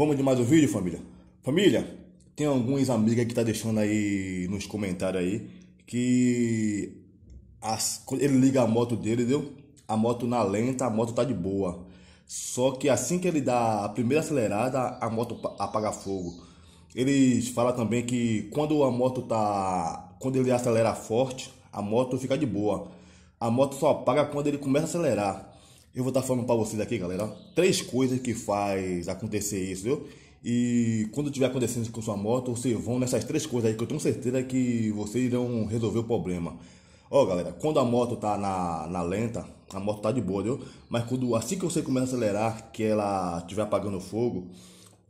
Vamos de mais um vídeo, família? Família, tem alguns amigos que tá deixando aí nos comentários aí que as, ele liga a moto dele, deu? A moto na lenta, a moto tá de boa. Só que assim que ele dá a primeira acelerada, a moto apaga fogo. Eles falam também que quando a moto tá. Quando ele acelera forte, a moto fica de boa. A moto só apaga quando ele começa a acelerar. Eu vou estar tá falando para vocês aqui, galera, três coisas que faz acontecer isso, viu? E quando estiver acontecendo com sua moto, vocês vão nessas três coisas aí que eu tenho certeza que vocês irão resolver o problema. Ó, galera, quando a moto tá na, na lenta, a moto tá de boa, viu? Mas quando, assim que você começa a acelerar, que ela estiver apagando fogo,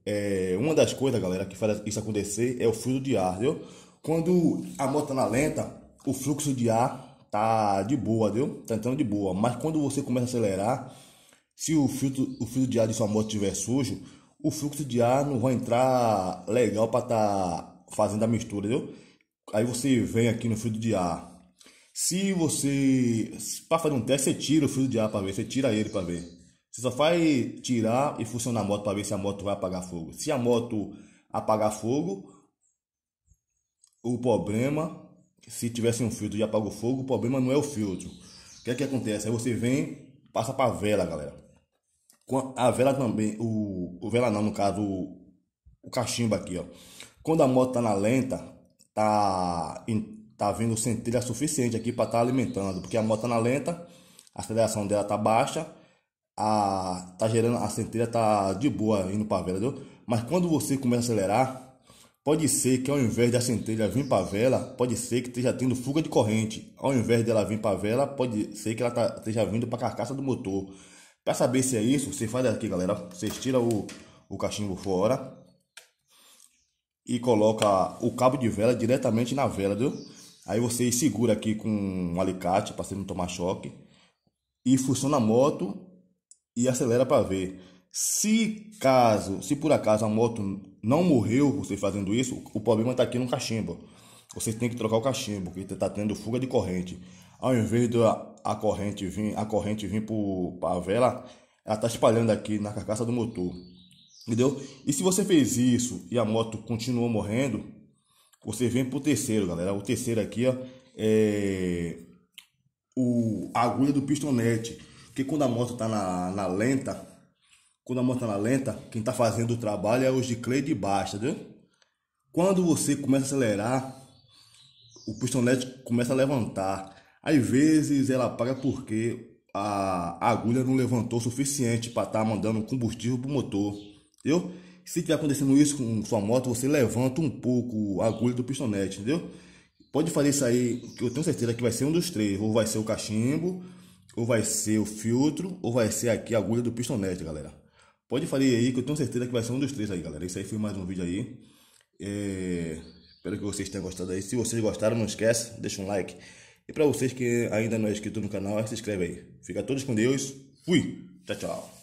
é, uma das coisas, galera, que faz isso acontecer é o fluxo de ar, viu? Quando a moto tá na lenta, o fluxo de ar tá de boa, viu? Tá entrando de boa. Mas quando você começa a acelerar, se o filtro, o filtro de ar de sua moto estiver sujo, o fluxo de ar não vai entrar legal para tá fazendo a mistura, deu? Aí você vem aqui no filtro de ar. Se você para fazer um teste, você tira o filtro de ar para ver, você tira ele para ver. Você só faz tirar e funcionar a moto para ver se a moto vai apagar fogo. Se a moto apagar fogo, o problema se tivesse um filtro e apago fogo, o problema não é o filtro. O que é que acontece? Aí você vem, passa para a vela, galera. A vela também, o, o vela não, no caso, o, o cachimbo aqui, ó. Quando a moto tá na lenta, tá, tá vindo centelha suficiente aqui para estar tá alimentando, porque a moto tá na lenta, a aceleração dela tá baixa, a, tá gerando, a centelha tá de boa indo para a vela, entendeu? Mas quando você começa a acelerar, Pode ser que ao invés da centelha vir para a vela, pode ser que esteja tendo fuga de corrente. Ao invés dela vir para a vela, pode ser que ela tá, esteja vindo para a carcaça do motor. Para saber se é isso, você faz aqui, galera. Você tira o, o cachimbo fora e coloca o cabo de vela diretamente na vela, viu? Aí você segura aqui com um alicate para você não tomar choque e funciona a moto e acelera para ver. Se caso, se por acaso a moto não morreu você fazendo isso, o problema está aqui no cachimbo. Você tem que trocar o cachimbo, porque está tendo fuga de corrente. Ao invés da a corrente vir, a corrente vir para a vela, ela está espalhando aqui na carcaça do motor. Entendeu? E se você fez isso e a moto continuou morrendo, você vem para o terceiro, galera. O terceiro aqui, ó, é o a agulha do pistonete. Porque quando a moto está na, na lenta, quando a moto está lenta, quem está fazendo o trabalho é os de clay de baixo, entendeu? Quando você começa a acelerar, o pistonete começa a levantar. Às vezes ela apaga porque a agulha não levantou o suficiente para estar tá mandando combustível para o motor. Entendeu? Se tiver acontecendo isso com sua moto, você levanta um pouco a agulha do pistonete, entendeu? Pode fazer isso aí, que eu tenho certeza que vai ser um dos três. Ou vai ser o cachimbo, ou vai ser o filtro, ou vai ser aqui a agulha do pistonete, galera. Pode falar aí, que eu tenho certeza que vai ser um dos três aí, galera. Isso aí foi mais um vídeo aí. É... Espero que vocês tenham gostado aí. Se vocês gostaram, não esquece, deixa um like. E para vocês que ainda não é inscrito no canal, se inscreve aí. Fica todos com Deus. Fui. Tchau, tchau.